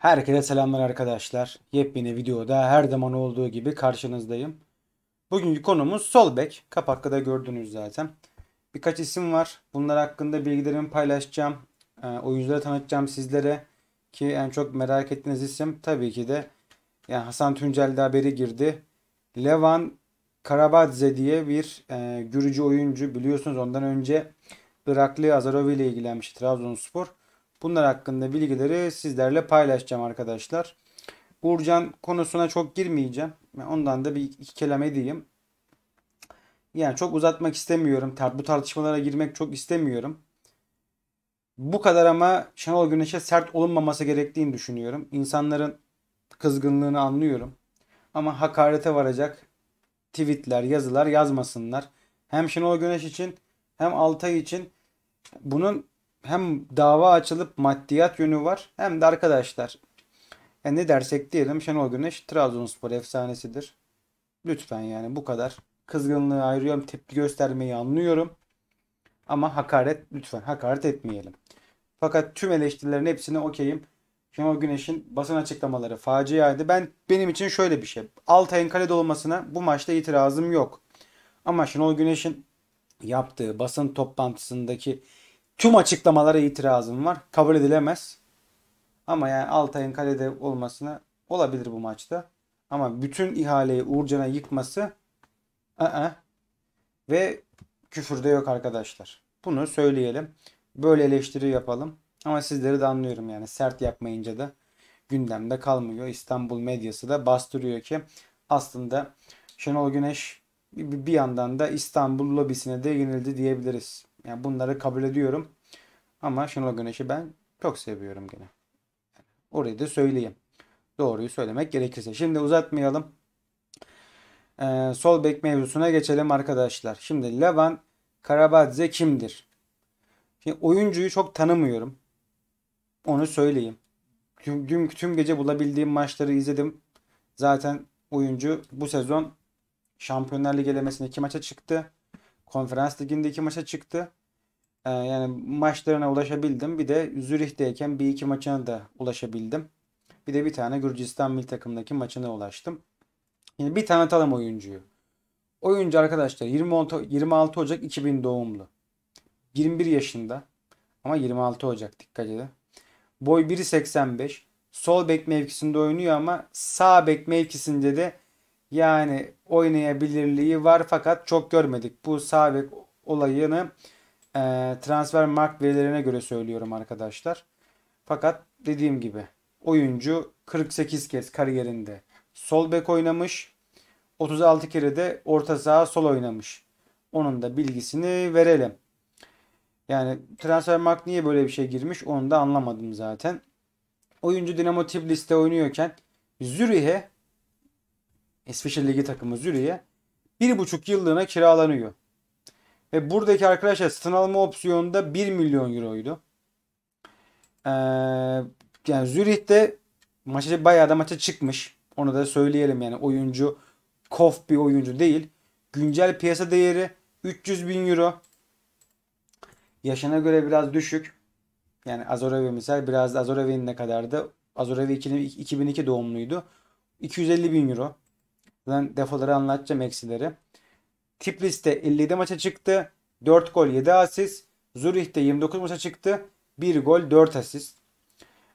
Herkese selamlar arkadaşlar. Yepyeni videoda her zaman olduğu gibi karşınızdayım. Bugünkü konumuz sol Kapakta da gördünüz zaten. Birkaç isim var. Bunlar hakkında bilgilerimi paylaşacağım. Ee, Oyuncuları tanıtacağım sizlere. Ki en çok merak ettiğiniz isim tabii ki de yani Hasan Tüncel'de haberi girdi. Levan Karabadze diye bir e, Gürcü oyuncu biliyorsunuz ondan önce Iraklı Azarovi ile ilgilenmiş Trabzonspor. Bunlar hakkında bilgileri sizlerle paylaşacağım arkadaşlar. Uğurcan konusuna çok girmeyeceğim. Ondan da bir iki kelam edeyim. Yani çok uzatmak istemiyorum. Bu tartışmalara girmek çok istemiyorum. Bu kadar ama Şenol Güneş'e sert olunmaması gerektiğini düşünüyorum. İnsanların kızgınlığını anlıyorum. Ama hakarete varacak tweetler, yazılar yazmasınlar. Hem Şenol Güneş için hem Altay için bunun hem dava açılıp maddiyat yönü var hem de arkadaşlar yani e, ne dersek diyelim Şenol Güneş Trabzonspor efsanesidir. Lütfen yani bu kadar. Kızgınlığı ayırıyorum, tepki göstermeyi anlıyorum. Ama hakaret lütfen hakaret etmeyelim. Fakat tüm eleştirilerin hepsine okeyim. Şenol Güneş'in basın açıklamaları faciaydı. Ben benim için şöyle bir şey. Altay'ın kalede olmasına bu maçta itirazım yok. Ama Şenol Güneş'in yaptığı basın toplantısındaki Tüm açıklamalara itirazım var. Kabul edilemez. Ama yani Altay'ın kalede olmasına olabilir bu maçta. Ama bütün ihaleyi Uğurcan'a yıkması ı ı-ı, ve küfürde yok arkadaşlar. Bunu söyleyelim. Böyle eleştiri yapalım. Ama sizleri de anlıyorum yani sert yapmayınca da gündemde kalmıyor. İstanbul medyası da bastırıyor ki aslında Şenol Güneş bir yandan da İstanbul lobisine de yenildi diyebiliriz. Yani bunları kabul ediyorum. Ama Şenol Güneş'i ben çok seviyorum gene. orayı da söyleyeyim. Doğruyu söylemek gerekirse. Şimdi uzatmayalım. Ee, sol bek mevzusuna geçelim arkadaşlar. Şimdi Levan Karabadze kimdir? Şimdi oyuncuyu çok tanımıyorum. Onu söyleyeyim. Tüm, tüm, tüm gece bulabildiğim maçları izledim. Zaten oyuncu bu sezon Şampiyonlar Ligi elemesinde iki maça çıktı. Konferans ligindeki maça çıktı. E, yani maçlarına ulaşabildim. Bir de Zürih'teyken bir iki maçına da ulaşabildim. Bir de bir tane Gürcistan milli takımdaki maçına ulaştım. Yani bir tane tanım oyuncuyu. Oyuncu arkadaşlar 26, 26 Ocak 2000 doğumlu. 21 yaşında ama 26 Ocak dikkat edin. Boy 1.85. Sol bek mevkisinde oynuyor ama sağ bek mevkisinde de yani oynayabilirliği var fakat çok görmedik. Bu sabit olayını e, transfer mark verilerine göre söylüyorum arkadaşlar. Fakat dediğim gibi oyuncu 48 kez kariyerinde sol bek oynamış. 36 kere de orta saha sol oynamış. Onun da bilgisini verelim. Yani transfer mark niye böyle bir şey girmiş onu da anlamadım zaten. Oyuncu Dinamo Tbilisi'de oynuyorken Zürih'e İsviçre Ligi takımı Züriye bir buçuk yıllığına kiralanıyor. Ve buradaki arkadaşlar satın alma opsiyonunda da 1 milyon euroydu. Ee, yani Zürih'te maça, bayağı da maça çıkmış. Onu da söyleyelim yani oyuncu kof bir oyuncu değil. Güncel piyasa değeri 300 bin euro. Yaşına göre biraz düşük. Yani Azorevi misal biraz da Azorevi'nin ne kadardı? Azorevi 2002 doğumluydu. 250 bin euro. Zaten defoları anlatacağım eksileri. Tiflis'te 57 maça çıktı. 4 gol 7 asist. Zürih'te 29 maça çıktı. 1 gol 4 asist.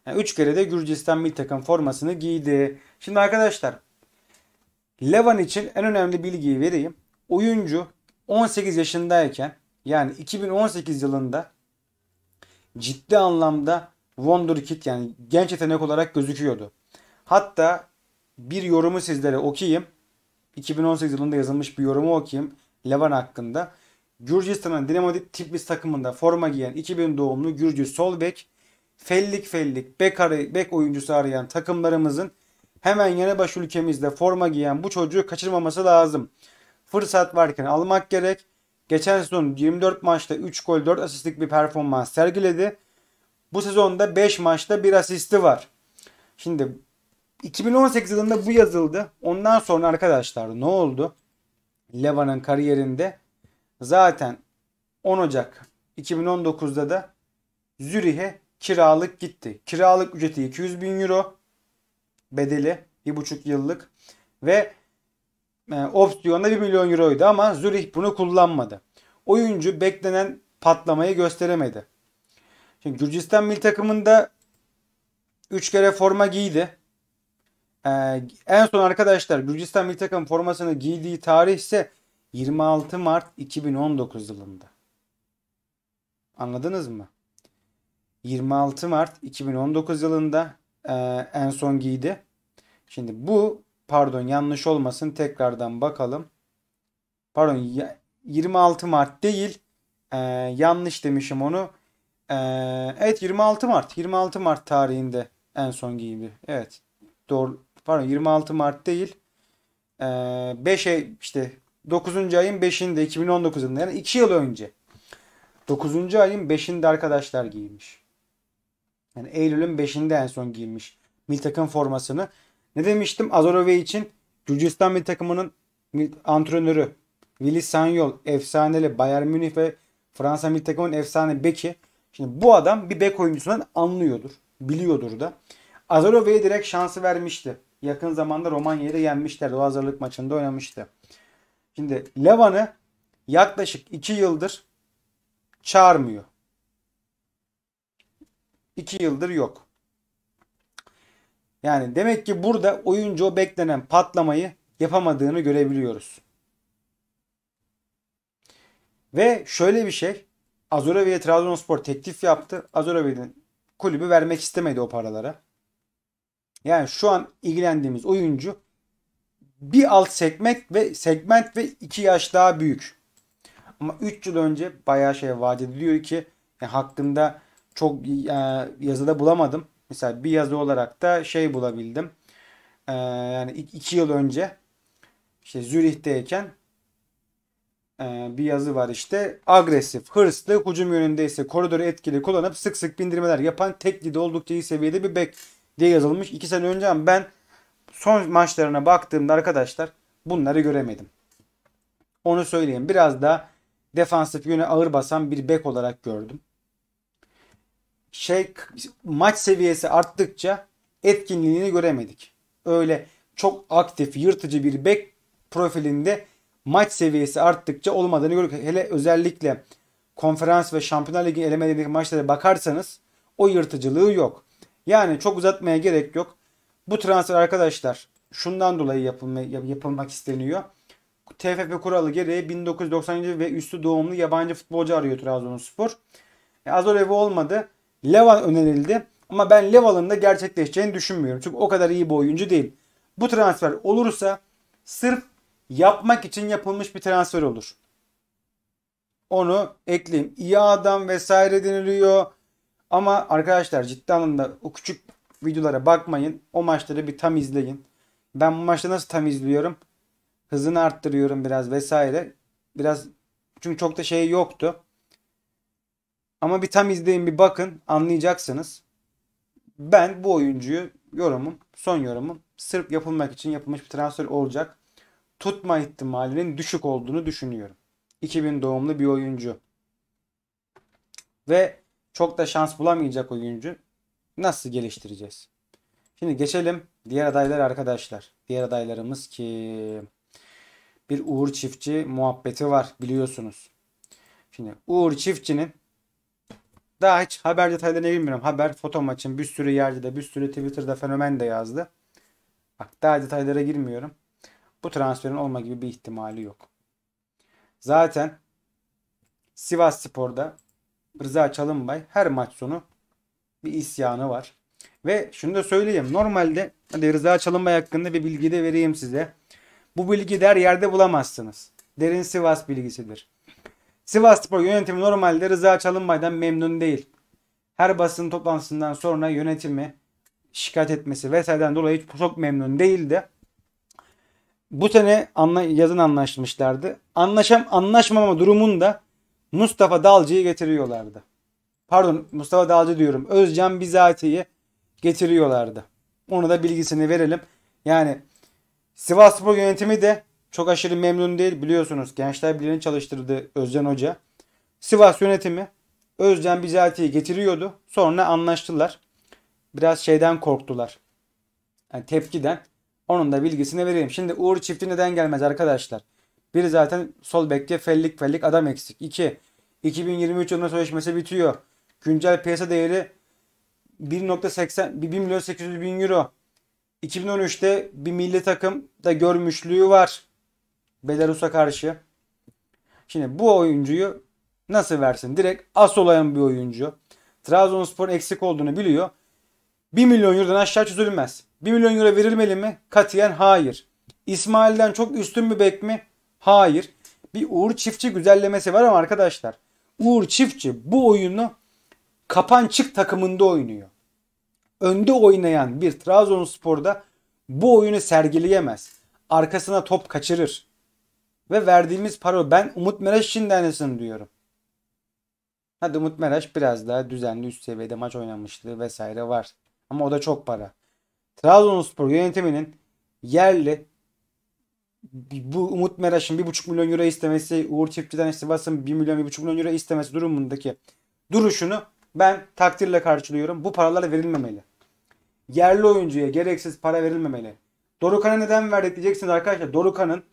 Yani e, kere de Gürcistan milli takım formasını giydi. Şimdi arkadaşlar Levan için en önemli bilgiyi vereyim. Oyuncu 18 yaşındayken yani 2018 yılında ciddi anlamda wonderkid yani genç yetenek olarak gözüküyordu. Hatta bir yorumu sizlere okuyayım. 2018 yılında yazılmış bir yorumu okuyayım. Levan hakkında. Gürcistan'ın Dinamo Tiflis takımında forma giyen 2000 doğumlu Gürcü Solbek, fellik fellik bek, aray- bek oyuncusu arayan takımlarımızın hemen baş ülkemizde forma giyen bu çocuğu kaçırmaması lazım. Fırsat varken almak gerek. Geçen sezon 24 maçta 3 gol 4 asistlik bir performans sergiledi. Bu sezonda 5 maçta 1 asisti var. Şimdi 2018 yılında bu yazıldı. Ondan sonra arkadaşlar ne oldu? Levan'ın kariyerinde zaten 10 Ocak 2019'da da Zürih'e kiralık gitti. Kiralık ücreti 200 bin euro bedeli bir buçuk yıllık ve e, opsiyonda 1 milyon euroydu ama Zürih bunu kullanmadı. Oyuncu beklenen patlamayı gösteremedi. Şimdi Gürcistan milli takımında 3 kere forma giydi. Ee, en son arkadaşlar Gürcistan milli takım formasını giydiği tarih ise 26 Mart 2019 yılında. Anladınız mı? 26 Mart 2019 yılında e, en son giydi. Şimdi bu pardon yanlış olmasın tekrardan bakalım. Pardon 26 Mart değil. E, yanlış demişim onu. E, evet 26 Mart. 26 Mart tarihinde en son giydi. Evet. Doğru pardon 26 Mart değil. 5 e, ee, işte 9. ayın 5'inde 2019'unda yani 2 yıl önce. 9. ayın 5'inde arkadaşlar giymiş. Yani Eylül'ün 5'inde en son giymiş. Mil takım formasını. Ne demiştim? Azorove için Gürcistan mil takımının antrenörü Willy Sanyol efsaneli Bayern Münih ve Fransa mil takımının efsane beki. Şimdi bu adam bir bek oyuncusundan anlıyordur. Biliyordur da. Azarov'e direkt şansı vermişti yakın zamanda Romanya'yı da yenmişlerdi. O hazırlık maçında oynamıştı. Şimdi Levan'ı yaklaşık 2 yıldır çağırmıyor. 2 yıldır yok. Yani demek ki burada oyuncu o beklenen patlamayı yapamadığını görebiliyoruz. Ve şöyle bir şey. Azorevi'ye Trabzonspor teklif yaptı. Azorevi'nin kulübü vermek istemedi o paralara. Yani şu an ilgilendiğimiz oyuncu bir alt segment ve segment ve iki yaş daha büyük. Ama 3 yıl önce bayağı şey vaat ediliyor ki yani hakkında çok e, yazıda bulamadım. Mesela bir yazı olarak da şey bulabildim. E, yani 2 yıl önce işte Zürih'teyken e, bir yazı var işte. Agresif, hırslı, hücum yönündeyse ise koridoru etkili kullanıp sık sık bindirmeler yapan tekli de oldukça iyi seviyede bir bek diye yazılmış 2 sene önce ama ben son maçlarına baktığımda arkadaşlar bunları göremedim. Onu söyleyeyim. Biraz da defansif yöne ağır basan bir bek olarak gördüm. Şey maç seviyesi arttıkça etkinliğini göremedik. Öyle çok aktif, yırtıcı bir bek profilinde maç seviyesi arttıkça olmadığını görüyoruz. Hele özellikle konferans ve Şampiyonlar Ligi elemelerindeki maçlara bakarsanız o yırtıcılığı yok. Yani çok uzatmaya gerek yok. Bu transfer arkadaşlar şundan dolayı yapılma, yapılmak isteniyor. TFF kuralı gereği 1997 ve üstü doğumlu yabancı futbolcu arıyor Trabzonspor. E, Azorev olmadı. Leval önerildi. Ama ben Leval'ın da gerçekleşeceğini düşünmüyorum. Çünkü o kadar iyi bir oyuncu değil. Bu transfer olursa sırf yapmak için yapılmış bir transfer olur. Onu ekleyeyim. İyi adam vesaire deniliyor. Ama arkadaşlar ciddi anlamda o küçük videolara bakmayın. O maçları bir tam izleyin. Ben bu maçta nasıl tam izliyorum? Hızını arttırıyorum biraz vesaire. Biraz çünkü çok da şey yoktu. Ama bir tam izleyin bir bakın anlayacaksınız. Ben bu oyuncuyu yorumum, son yorumum sırf yapılmak için yapılmış bir transfer olacak. Tutma ihtimalinin düşük olduğunu düşünüyorum. 2000 doğumlu bir oyuncu. Ve çok da şans bulamayacak oyuncu. Nasıl geliştireceğiz? Şimdi geçelim diğer adaylar arkadaşlar. Diğer adaylarımız ki bir Uğur Çiftçi muhabbeti var biliyorsunuz. Şimdi Uğur Çiftçi'nin daha hiç haber detaylarına girmiyorum. Haber foto maçın bir sürü yerde de bir sürü Twitter'da fenomen de yazdı. Bak daha detaylara girmiyorum. Bu transferin olma gibi bir ihtimali yok. Zaten Sivas Spor'da Rıza Çalınbay her maç sonu bir isyanı var. Ve şunu da söyleyeyim. Normalde hadi Rıza Çalınbay hakkında bir bilgi de vereyim size. Bu bilgi der yerde bulamazsınız. Derin Sivas bilgisidir. Sivas Spor yönetimi normalde Rıza Çalınbay'dan memnun değil. Her basın toplantısından sonra yönetimi şikayet etmesi vesaireden dolayı çok memnun değildi. Bu sene anla, yazın anlaşmışlardı. Anlaşam anlaşmama durumunda Mustafa Dalcı'yı getiriyorlardı. Pardon Mustafa Dalcı diyorum. Özcan Bizati'yi getiriyorlardı. Onu da bilgisini verelim. Yani Sivasspor yönetimi de çok aşırı memnun değil biliyorsunuz. Gençler birini çalıştırdı Özcan Hoca. Sivas yönetimi Özcan Bizati'yi getiriyordu. Sonra anlaştılar. Biraz şeyden korktular. Yani tepkiden. Onun da bilgisini vereyim. Şimdi Uğur çifti neden gelmez arkadaşlar? Biri zaten sol bekte fellik fellik adam eksik. 2. 2023 yılında sözleşmesi bitiyor. Güncel piyasa değeri 1.80 1 milyon 800 bin euro. 2013'te bir milli takım da görmüşlüğü var. Belarus'a karşı. Şimdi bu oyuncuyu nasıl versin? Direkt as olayan bir oyuncu. Trabzonspor eksik olduğunu biliyor. 1 milyon eurodan aşağı çözülmez. 1 milyon euro verilmeli mi? Katiyen hayır. İsmail'den çok üstün bir bek mi? Hayır. Bir Uğur Çiftçi güzellemesi var ama arkadaşlar Uğur Çiftçi bu oyunu kapan çık takımında oynuyor. Önde oynayan bir Trabzonspor'da bu oyunu sergileyemez. Arkasına top kaçırır. Ve verdiğimiz para ben Umut Meraş için de diyorum. Hadi Umut Meraş biraz daha düzenli üst seviyede maç oynamışlığı vesaire var. Ama o da çok para. Trabzonspor yönetiminin yerli bu Umut Meraş'ın 1,5 milyon euro istemesi, Uğur Çiftçi'den Sivas'ın 1 milyon 1,5 milyon euro istemesi durumundaki duruşunu ben takdirle karşılıyorum. Bu paralar verilmemeli. Yerli oyuncuya gereksiz para verilmemeli. Dorukan'a neden verdik diyeceksiniz arkadaşlar. Dorukan'ın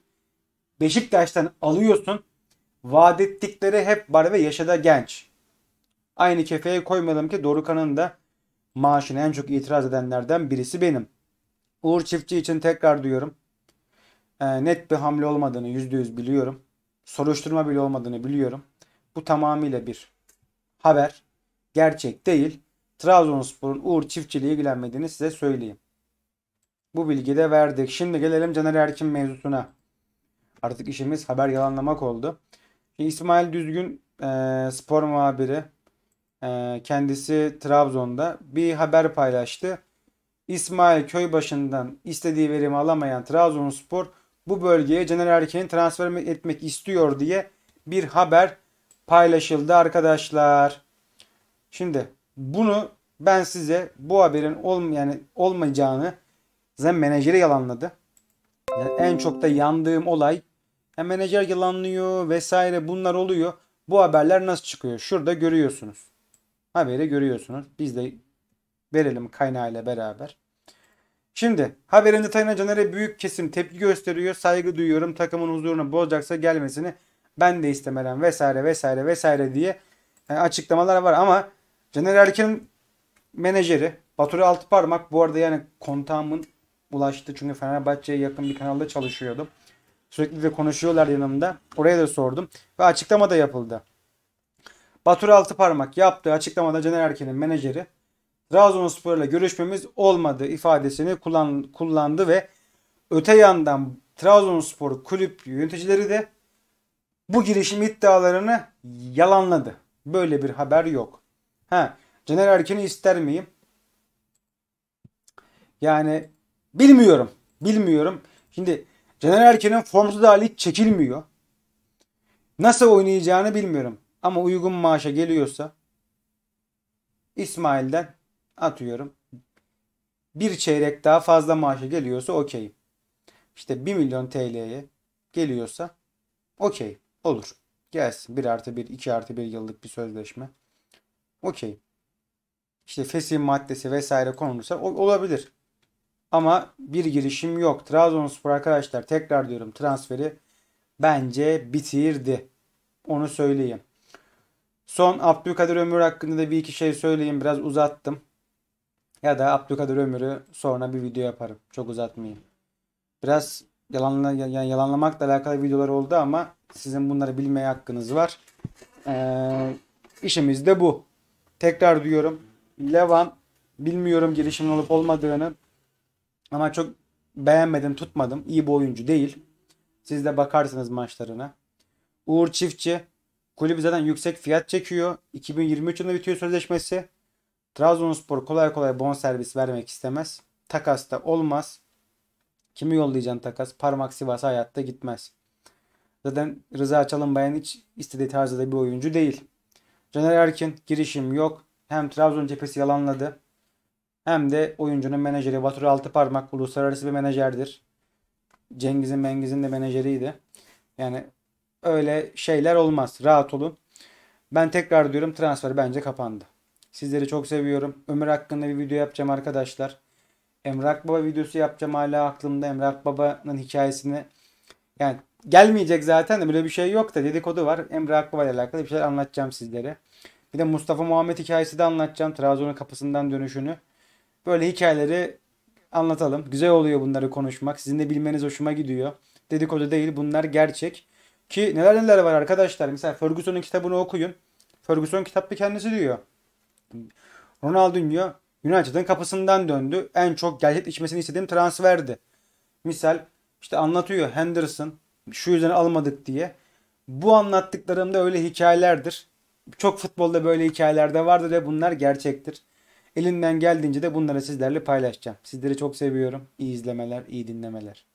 Beşiktaş'tan alıyorsun. Vaat ettikleri hep var ve yaşada genç. Aynı kefeye koymadım ki Dorukan'ın da maaşını en çok itiraz edenlerden birisi benim. Uğur Çiftçi için tekrar diyorum. Ee, net bir hamle olmadığını %100 biliyorum. Soruşturma bile olmadığını biliyorum. Bu tamamıyla bir haber. Gerçek değil. Trabzonspor'un Uğur Çiftçi'yle ilgilenmediğini size söyleyeyim. Bu bilgi de verdik. Şimdi gelelim Caner Erkin mevzusuna. Artık işimiz haber yalanlamak oldu. İsmail Düzgün e, spor muhabiri e, kendisi Trabzon'da bir haber paylaştı. İsmail Köybaşı'ndan istediği verimi alamayan Trabzonspor bu bölgeye Caner Erkin'i transfer etmek istiyor diye bir haber paylaşıldı arkadaşlar. Şimdi bunu ben size bu haberin olm yani olmayacağını zaten menajeri yalanladı. Yani en çok da yandığım olay yani menajer yalanlıyor vesaire bunlar oluyor. Bu haberler nasıl çıkıyor? Şurada görüyorsunuz. Haberi görüyorsunuz. Biz de verelim kaynağıyla beraber. Şimdi haberin detayına Caner'e büyük kesim tepki gösteriyor. Saygı duyuyorum takımın huzurunu bozacaksa gelmesini ben de istemeden vesaire vesaire vesaire diye e, açıklamalar var. Ama Caner Erkin menajeri Batur Altıparmak bu arada yani kontağımın ulaştı. Çünkü Fenerbahçe'ye yakın bir kanalda çalışıyordum. Sürekli de konuşuyorlar yanımda. Oraya da sordum. Ve açıklama da yapıldı. Batur Altıparmak yaptığı açıklamada Caner Erkin'in menajeri Trabzonspor'la görüşmemiz olmadı ifadesini kullan, kullandı ve öte yandan Trabzonspor kulüp yöneticileri de bu girişim iddialarını yalanladı. Böyle bir haber yok. Ha, Caner Erkin'i ister miyim? Yani bilmiyorum. Bilmiyorum. Şimdi Caner Erkin'in da hiç çekilmiyor. Nasıl oynayacağını bilmiyorum. Ama uygun maaşa geliyorsa İsmail'den atıyorum bir çeyrek daha fazla maaşa geliyorsa okey. İşte 1 milyon TL'ye geliyorsa okey olur. Gelsin 1 artı 1, 2 artı 1 yıllık bir sözleşme. Okey. İşte fesih maddesi vesaire konulursa olabilir. Ama bir girişim yok. Trabzonspor arkadaşlar tekrar diyorum transferi bence bitirdi. Onu söyleyeyim. Son Abdülkadir Ömür hakkında da bir iki şey söyleyeyim. Biraz uzattım. Ya da Abdülkadir Ömür'ü sonra bir video yaparım. Çok uzatmayayım. Biraz yalanla, yani yalanlamakla alakalı videolar oldu ama sizin bunları bilmeye hakkınız var. Ee, işimiz de bu. Tekrar diyorum. Levan bilmiyorum girişimin olup olmadığını ama çok beğenmedim tutmadım. İyi bir oyuncu değil. Siz de bakarsınız maçlarına. Uğur Çiftçi kulüp zaten yüksek fiyat çekiyor. 2023 yılında bitiyor sözleşmesi. Trabzonspor kolay kolay bon servis vermek istemez. Takas da olmaz. Kimi yollayacaksın takas? Parmak Sivas'a hayatta gitmez. Zaten Rıza Çalınbayan hiç istediği tarzda bir oyuncu değil. Caner Erkin girişim yok. Hem Trabzon cephesi yalanladı. Hem de oyuncunun menajeri Batur Altıparmak uluslararası bir menajerdir. Cengiz'in Mengiz'in de menajeriydi. Yani öyle şeyler olmaz. Rahat olun. Ben tekrar diyorum transfer bence kapandı. Sizleri çok seviyorum. Ömür hakkında bir video yapacağım arkadaşlar. Emrak Baba videosu yapacağım hala aklımda. Emrak Baba'nın hikayesini yani gelmeyecek zaten de böyle bir şey yok da dedikodu var. Emrak Baba ile alakalı bir şeyler anlatacağım sizlere. Bir de Mustafa Muhammed hikayesi de anlatacağım. Trabzon'un kapısından dönüşünü. Böyle hikayeleri anlatalım. Güzel oluyor bunları konuşmak. Sizin de bilmeniz hoşuma gidiyor. Dedikodu değil bunlar gerçek. Ki neler neler var arkadaşlar. Mesela Ferguson'un kitabını okuyun. Ferguson kitapta kendisi diyor. Ronaldinho United'ın kapısından döndü. En çok gerçekleşmesini istediğim transferdi. Misal işte anlatıyor Henderson şu yüzden almadık diye. Bu anlattıklarım da öyle hikayelerdir. Çok futbolda böyle hikayeler de vardır ve bunlar gerçektir. Elinden geldiğince de bunları sizlerle paylaşacağım. Sizleri çok seviyorum. İyi izlemeler, iyi dinlemeler.